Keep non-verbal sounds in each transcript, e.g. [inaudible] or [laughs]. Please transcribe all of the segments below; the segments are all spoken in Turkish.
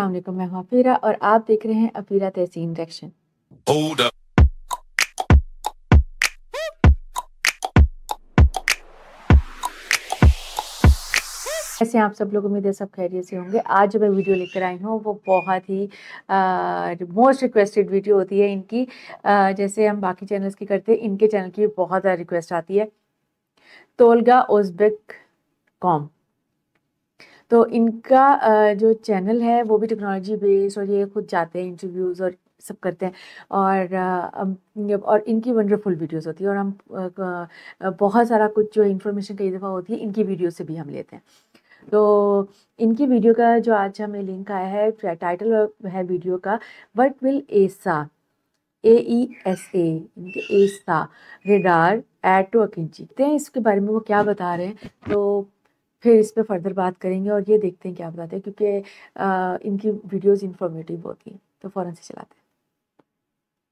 अस्सलाम मैं हूं अफीरा और आप देख रहे हैं अफीरा तहसीन रिएक्शन ऐसे आप सब लोग उम्मीद है सब खैरियत से होंगे आज जो मैं वीडियो लेकर आई हूँ वो बहुत ही मोस्ट रिक्वेस्टेड वीडियो होती है इनकी आ, जैसे हम बाकी चैनल्स की करते हैं इनके चैनल की बहुत ज़्यादा रिक्वेस्ट आती है तोलगा उजबेक कॉम तो इनका जो चैनल है वो भी टेक्नोलॉजी बेस्ड और ये खुद जाते हैं इंटरव्यूज़ और सब करते हैं और और इनकी वंडरफुल वीडियोस होती है और हम बहुत सारा कुछ जो इन्फॉर्मेशन कई दफ़ा होती है इनकी वीडियो से भी हम लेते हैं तो इनकी वीडियो का जो आज हमें लिंक आया है टाइटल है वीडियो का वट विल एसा ए ई एस ए इनके एसा रेडार एड टू अकिंची हैं इसके बारे में वो क्या बता रहे हैं तो फिर इस पर फर्दर बात करेंगे और ये देखते हैं क्या बताते हैं क्योंकि इनकी वीडियोज़ इन्फॉर्मेटिव होती हैं तो फ़ौरन से चलाते हैं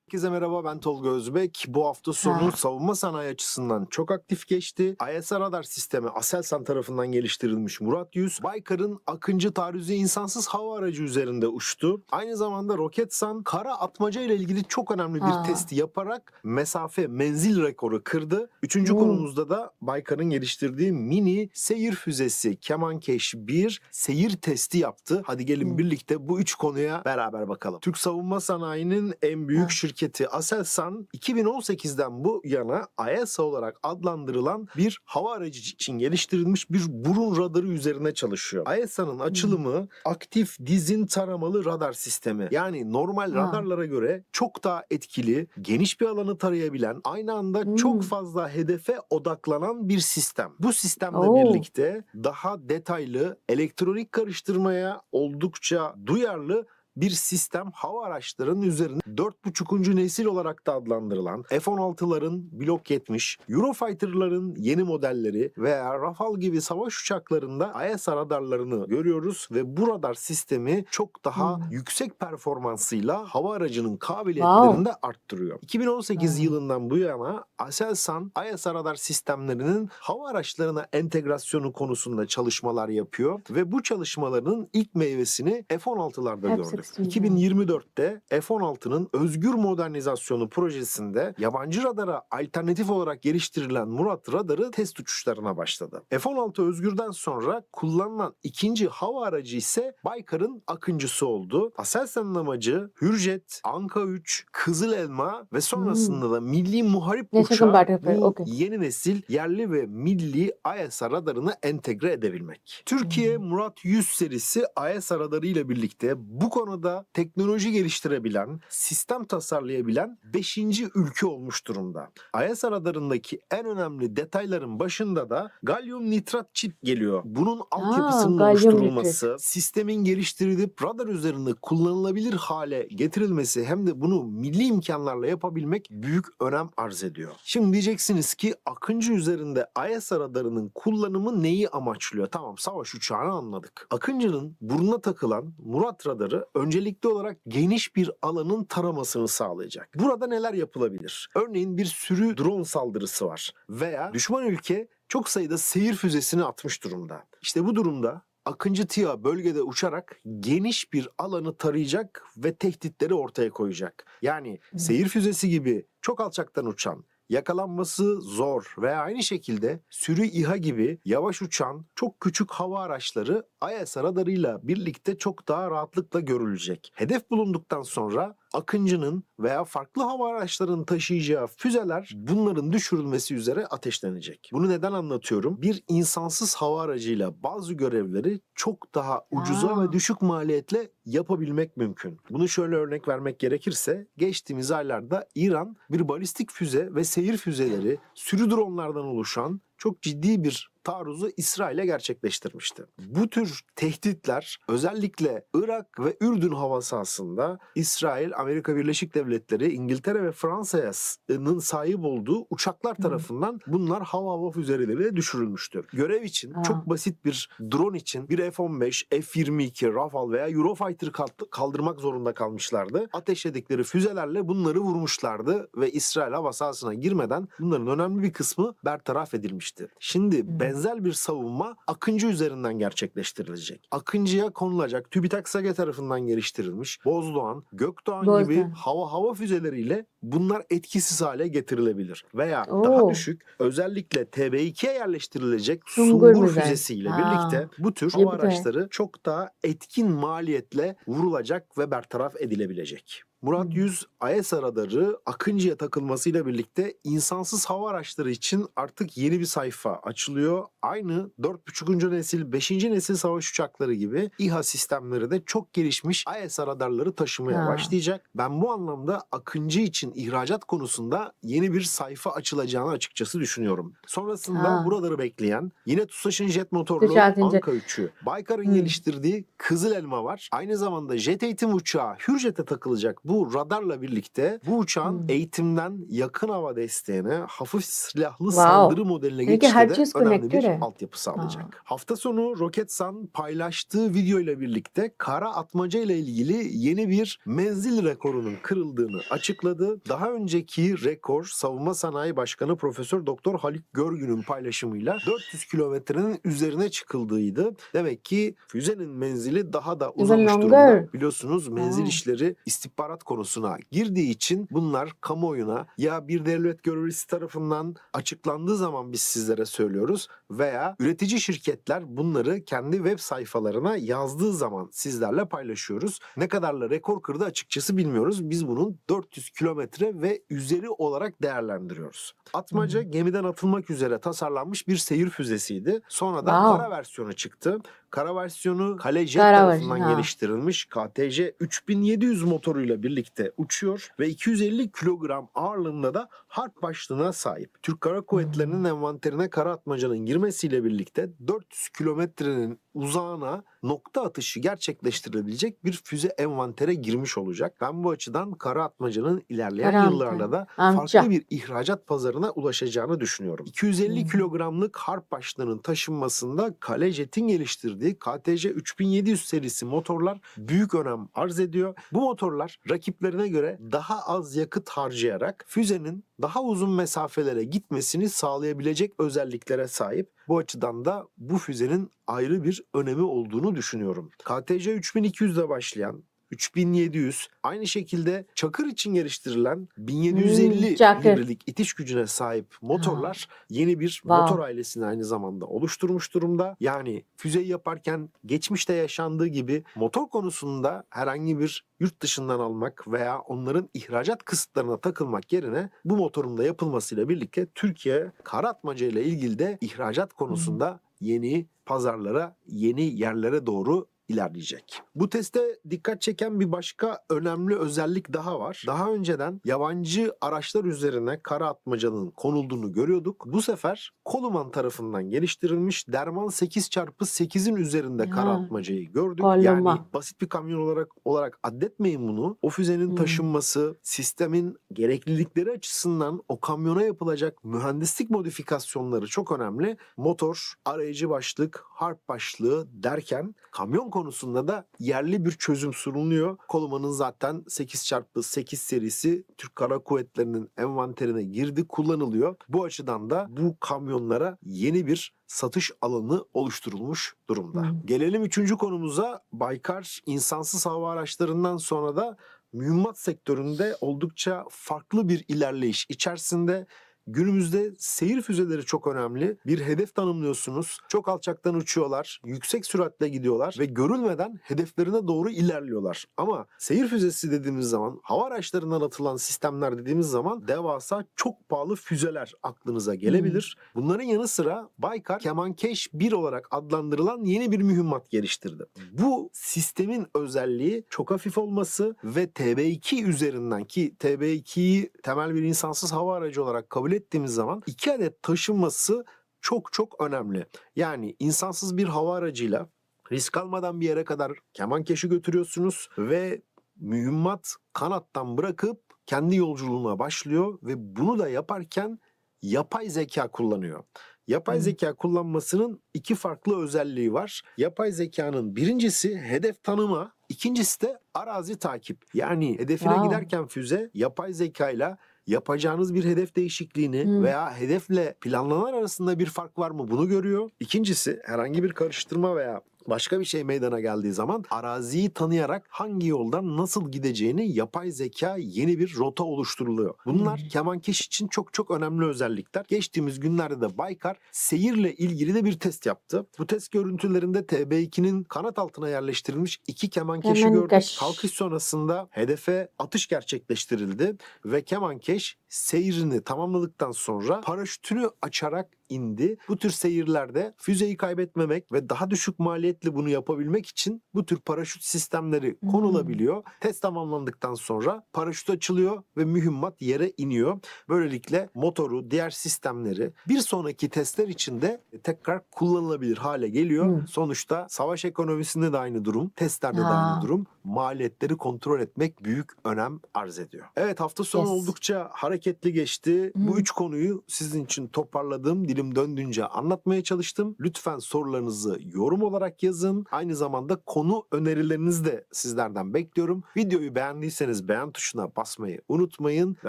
Herkese merhaba ben Tolga Özbek. Bu hafta sonu ha. savunma sanayi açısından çok aktif geçti. IS radar sistemi Aselsan tarafından geliştirilmiş Murat 100, Baykar'ın Akıncı taarruzi insansız hava aracı üzerinde uçtu. Aynı zamanda Roketsan kara atmaca ile ilgili çok önemli bir ha. testi yaparak mesafe menzil rekoru kırdı. Üçüncü Oo. konumuzda da Baykar'ın geliştirdiği mini seyir füzesi Kemankeş 1 seyir testi yaptı. Hadi gelin Hı. birlikte bu üç konuya beraber bakalım. Türk savunma sanayinin en büyük şirketi şirketi Aselsan 2018'den bu yana AESA e olarak adlandırılan bir hava aracı için geliştirilmiş bir burun radarı üzerine çalışıyor. AESA'nın açılımı hmm. aktif dizin taramalı radar sistemi. Yani normal ha. radarlara göre çok daha etkili, geniş bir alanı tarayabilen, aynı anda hmm. çok fazla hedefe odaklanan bir sistem. Bu sistemle Oo. birlikte daha detaylı, elektronik karıştırmaya oldukça duyarlı bir sistem hava araçlarının üzerine 4.5. nesil olarak da adlandırılan F-16'ların blok 70, Eurofighter'ların yeni modelleri veya Rafal gibi savaş uçaklarında IS e radarlarını görüyoruz ve bu radar sistemi çok daha hmm. yüksek performansıyla hava aracının kabiliyetlerini de arttırıyor. 2018 hmm. yılından bu yana Aselsan IS e radar sistemlerinin hava araçlarına entegrasyonu konusunda çalışmalar yapıyor ve bu çalışmaların ilk meyvesini F-16'larda gördük. 2024'te F-16'nın özgür modernizasyonu projesinde yabancı radara alternatif olarak geliştirilen Murat radarı test uçuşlarına başladı. F-16 özgürden sonra kullanılan ikinci hava aracı ise Baykar'ın akıncısı oldu. Aselsan'ın amacı Hürjet, Anka 3, Kızıl Elma ve sonrasında hmm. da Milli Muharip Uçağı bu yeni nesil yerli ve milli ISR e radarını entegre edebilmek. Türkiye hmm. Murat 100 serisi ISR e radarı ile birlikte bu konuda dünyada teknoloji geliştirebilen, sistem tasarlayabilen 5. ülke olmuş durumda. IS radarındaki en önemli detayların başında da galyum nitrat çip geliyor. Bunun altyapısının Aa, oluşturulması, nitrat. sistemin geliştirilip radar üzerinde kullanılabilir hale getirilmesi hem de bunu milli imkanlarla yapabilmek büyük önem arz ediyor. Şimdi diyeceksiniz ki Akıncı üzerinde IS radarının kullanımı neyi amaçlıyor? Tamam savaş uçağını anladık. Akıncı'nın burnuna takılan Murat radarı öncelikli olarak geniş bir alanın taramasını sağlayacak. Burada neler yapılabilir? Örneğin bir sürü drone saldırısı var veya düşman ülke çok sayıda seyir füzesini atmış durumda. İşte bu durumda Akıncı TİA bölgede uçarak geniş bir alanı tarayacak ve tehditleri ortaya koyacak. Yani seyir füzesi gibi çok alçaktan uçan yakalanması zor veya aynı şekilde sürü İHA gibi yavaş uçan çok küçük hava araçları IS radarıyla birlikte çok daha rahatlıkla görülecek. Hedef bulunduktan sonra Akıncı'nın veya farklı hava araçlarının taşıyacağı füzeler bunların düşürülmesi üzere ateşlenecek. Bunu neden anlatıyorum? Bir insansız hava aracıyla bazı görevleri çok daha ucuza ve düşük maliyetle yapabilmek mümkün. Bunu şöyle örnek vermek gerekirse geçtiğimiz aylarda İran bir balistik füze ve seyir füzeleri sürü dronlardan oluşan çok ciddi bir taarruzu İsrail'e gerçekleştirmişti. Bu tür tehditler özellikle Irak ve Ürdün hava sahasında İsrail, Amerika Birleşik Devletleri, İngiltere ve Fransa'nın sahip olduğu uçaklar tarafından bunlar hava hava füzeleriyle düşürülmüştür. Görev için ha. çok basit bir drone için bir F-15, F-22, Rafal veya Eurofighter kaldırmak zorunda kalmışlardı. Ateşledikleri füzelerle bunları vurmuşlardı ve İsrail hava sahasına girmeden bunların önemli bir kısmı bertaraf edilmişti. Şimdi ben benzer bir savunma Akıncı üzerinden gerçekleştirilecek. Akıncı'ya konulacak TÜBİTAK SAGE tarafından geliştirilmiş Bozdoğan, Gökdoğan Bozdoğan. gibi hava hava füzeleriyle bunlar etkisiz hale getirilebilir. Veya Oo. daha düşük özellikle TB2'ye yerleştirilecek sungur, sungur füzesiyle ha. birlikte bu tür hava araçları çok daha etkin maliyetle vurulacak ve bertaraf edilebilecek. Murat 100 hmm. AES radarı Akıncı'ya takılmasıyla birlikte insansız hava araçları için artık yeni bir sayfa açılıyor. Aynı 4.5. nesil 5. nesil savaş uçakları gibi İHA sistemleri de çok gelişmiş AES radarları taşımaya ha. başlayacak. Ben bu anlamda Akıncı için ihracat konusunda yeni bir sayfa açılacağını açıkçası düşünüyorum. Sonrasında ha. buraları bekleyen yine TUSAŞ'ın jet motorlu Ticaretince. Anka 3'ü, Baykar'ın hmm. geliştirdiği Kızıl Elma var. Aynı zamanda jet eğitim uçağı Hürjet'e takılacak bu radarla birlikte bu uçağın hmm. eğitimden yakın hava desteğine hafif silahlı wow. saldırı modeline geçişte de önemli bir altyapı sağlayacak. Ha. Hafta sonu Roketsan paylaştığı videoyla birlikte kara atmaca ile ilgili yeni bir menzil rekorunun kırıldığını açıkladı daha önceki rekor Savunma Sanayi Başkanı Profesör Doktor Haluk Görgün'ün paylaşımıyla 400 kilometrenin üzerine çıkıldığıydı. Demek ki füzenin menzili daha da uzamış durumda. Biliyorsunuz menzil işleri istihbarat konusuna girdiği için bunlar kamuoyuna ya bir devlet görevlisi tarafından açıklandığı zaman biz sizlere söylüyoruz veya üretici şirketler bunları kendi web sayfalarına yazdığı zaman sizlerle paylaşıyoruz. Ne kadarla rekor kırdı açıkçası bilmiyoruz. Biz bunun 400 kilometre kilometre ve üzeri olarak değerlendiriyoruz. Atmaca hmm. gemiden atılmak üzere tasarlanmış bir seyir füzesiydi. Sonradan wow. kara versiyonu çıktı. Kara versiyonu Kalejet Kara tarafından ha. geliştirilmiş KTC 3700 motoruyla birlikte uçuyor ve 250 kilogram ağırlığında da harp başlığına sahip. Türk Kara Kuvvetleri'nin envanterine kara atmacanın girmesiyle birlikte 400 kilometrenin uzağına nokta atışı gerçekleştirilebilecek bir füze envantere girmiş olacak. Ben bu açıdan kara atmacanın ilerleyen Karantin. yıllarda da Amca. farklı bir ihracat pazarına ulaşacağını düşünüyorum. 250 hmm. kilogramlık harp başlığının taşınmasında Kalejet'in geliştirdiği geliştirdiği KTC 3700 serisi motorlar büyük önem arz ediyor. Bu motorlar rakiplerine göre daha az yakıt harcayarak füzenin daha uzun mesafelere gitmesini sağlayabilecek özelliklere sahip. Bu açıdan da bu füzenin ayrı bir önemi olduğunu düşünüyorum. KTC 3200 başlayan 3700. Aynı şekilde çakır için geliştirilen 1750 hmm, itiş gücüne sahip motorlar ha. yeni bir wow. motor ailesini aynı zamanda oluşturmuş durumda. Yani füzeyi yaparken geçmişte yaşandığı gibi motor konusunda herhangi bir yurt dışından almak veya onların ihracat kısıtlarına takılmak yerine bu motorun da yapılmasıyla birlikte Türkiye karatmaca ile ilgili de ihracat konusunda hmm. yeni pazarlara, yeni yerlere doğru ilerleyecek. Bu teste dikkat çeken bir başka önemli özellik daha var. Daha önceden yabancı araçlar üzerine kara atmacanın konulduğunu görüyorduk. Bu sefer Koluman tarafından geliştirilmiş Derman 8x8'in üzerinde ya. kara atmacayı gördük. Koluma. Yani basit bir kamyon olarak olarak addetmeyin bunu. O füzenin hmm. taşınması, sistemin gereklilikleri açısından o kamyona yapılacak mühendislik modifikasyonları çok önemli. Motor, arayıcı başlık, harp başlığı derken kamyon konusunda da yerli bir çözüm sunuluyor. Koluman'ın zaten 8 çarpı 8 serisi Türk Kara Kuvvetleri'nin envanterine girdi kullanılıyor. Bu açıdan da bu kamyonlara yeni bir satış alanı oluşturulmuş durumda. Hmm. Gelelim üçüncü konumuza Baykar insansız hava araçlarından sonra da mühimmat sektöründe oldukça farklı bir ilerleyiş içerisinde Günümüzde seyir füzeleri çok önemli. Bir hedef tanımlıyorsunuz. Çok alçaktan uçuyorlar. Yüksek süratle gidiyorlar ve görülmeden hedeflerine doğru ilerliyorlar. Ama seyir füzesi dediğimiz zaman, hava araçlarından atılan sistemler dediğimiz zaman devasa çok pahalı füzeler aklınıza gelebilir. Hmm. Bunların yanı sıra Baykar Kemankeş 1 olarak adlandırılan yeni bir mühimmat geliştirdi. Bu sistemin özelliği çok hafif olması ve TB2 üzerinden ki TB2'yi temel bir insansız hava aracı olarak kabul ürettiğimiz zaman iki adet taşınması çok çok önemli. Yani insansız bir hava aracıyla risk almadan bir yere kadar keman keşi götürüyorsunuz ve mühimmat kanattan bırakıp kendi yolculuğuna başlıyor ve bunu da yaparken yapay zeka kullanıyor. Yapay zeka kullanmasının iki farklı özelliği var. Yapay zekanın birincisi hedef tanıma, ikincisi de arazi takip. Yani hedefine wow. giderken füze yapay zekayla yapacağınız bir hedef değişikliğini hmm. veya hedefle planlanan arasında bir fark var mı bunu görüyor. İkincisi herhangi bir karıştırma veya başka bir şey meydana geldiği zaman araziyi tanıyarak hangi yoldan nasıl gideceğini yapay zeka yeni bir rota oluşturuluyor. Bunlar hmm. kemankeş için çok çok önemli özellikler. Geçtiğimiz günlerde de Baykar seyirle ilgili de bir test yaptı. Bu test görüntülerinde TB2'nin kanat altına yerleştirilmiş iki kemankeşi gördük. Kalkış sonrasında hedefe atış gerçekleştirildi ve kemankeş seyrini tamamladıktan sonra paraşütünü açarak indi. Bu tür seyirlerde füzeyi kaybetmemek ve daha düşük maliyetle bunu yapabilmek için bu tür paraşüt sistemleri hmm. konulabiliyor. Hmm. Test tamamlandıktan sonra paraşüt açılıyor ve mühimmat yere iniyor. Böylelikle motoru, diğer sistemleri bir sonraki testler için de tekrar kullanılabilir hale geliyor. Hmm. Sonuçta savaş ekonomisinde de aynı durum, testlerde ha. de aynı durum. Maliyetleri kontrol etmek büyük önem arz ediyor. Evet hafta sonu yes. oldukça hareketli hareketli geçti. Hmm. Bu üç konuyu sizin için toparladım dilim döndüğünce anlatmaya çalıştım. Lütfen sorularınızı yorum olarak yazın. Aynı zamanda konu önerilerinizi de sizlerden bekliyorum. Videoyu beğendiyseniz beğen tuşuna basmayı unutmayın ve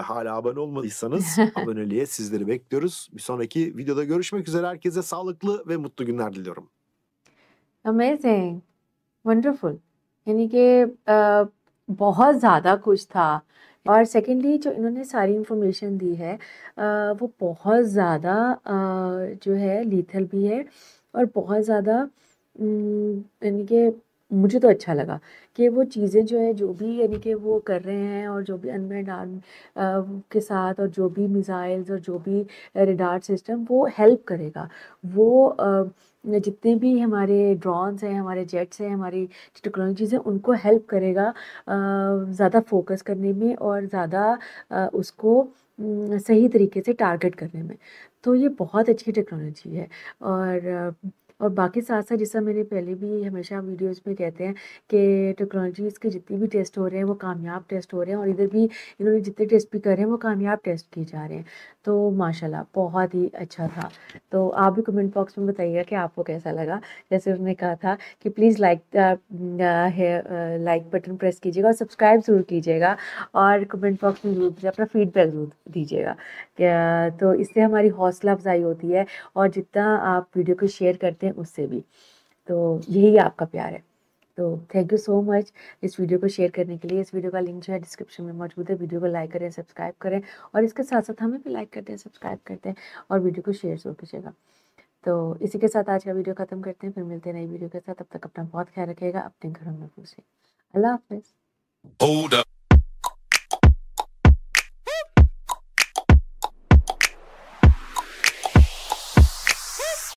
hala abone olmadıysanız [laughs] aboneliğe sizleri bekliyoruz. Bir sonraki videoda görüşmek üzere. Herkese sağlıklı ve mutlu günler diliyorum. Amazing. Wonderful. यानी कि बहुत ज़्यादा कुछ था और सेकेंडली जो इन्होंने सारी इंफॉर्मेशन दी है वो बहुत ज़्यादा जो है लीथल भी है और बहुत ज़्यादा यानी कि मुझे तो अच्छा लगा कि वो चीज़ें जो है जो भी यानी कि वो कर रहे हैं और जो भी अनमेंड आर्म के साथ और जो भी मिज़ाइल्स और जो भी रिडार सिस्टम वो हेल्प करेगा वो आ, जितने भी हमारे ड्रोन्स हैं हमारे जेट्स हैं हमारी टेक्नोलॉजीज़ हैं उनको हेल्प करेगा ज़्यादा फोकस करने में और ज़्यादा उसको सही तरीके से टारगेट करने में तो ये बहुत अच्छी टेक्नोलॉजी है और और बाकी साथ साथ जैसा मैंने पहले भी हमेशा वीडियोज़ में कहते हैं कि टेक्नोलॉजीज़ के जितने भी टेस्ट हो रहे हैं वो कामयाब टेस्ट हो रहे हैं और इधर भी इन्होंने जितने टेस्ट भी कर रहे हैं वो कामयाब टेस्ट किए जा रहे हैं तो माशाल्लाह बहुत ही अच्छा था तो आप भी कमेंट बॉक्स में बताइएगा कि आपको कैसा लगा जैसे उन्होंने कहा था कि please like like button press कीजिएगा और सब्सक्राइब ज़रूर कीजिएगा और कमेंट बॉक्स में ज़रूर अपना फीडबैक ज़रूर दीजिएगा तो इससे हमारी हौसला अफजाई होती है और जितना आप वीडियो को शेयर करते हैं हैं उससे भी तो यही आपका प्यार है तो थैंक यू सो मच इस वीडियो को शेयर करने के लिए इस वीडियो का लिंक जो है डिस्क्रिप्शन में मौजूद है वीडियो को लाइक करें सब्सक्राइब करें और इसके साथ साथ हमें भी लाइक करते हैं सब्सक्राइब करते हैं और वीडियो को शेयर जरूर कीजिएगा तो इसी के साथ आज का वीडियो ख़त्म करते हैं फिर मिलते हैं नई वीडियो के साथ तब तक अपना बहुत ख्याल रखेगा अपने घरों में पूछें अल्लाह हाफिज़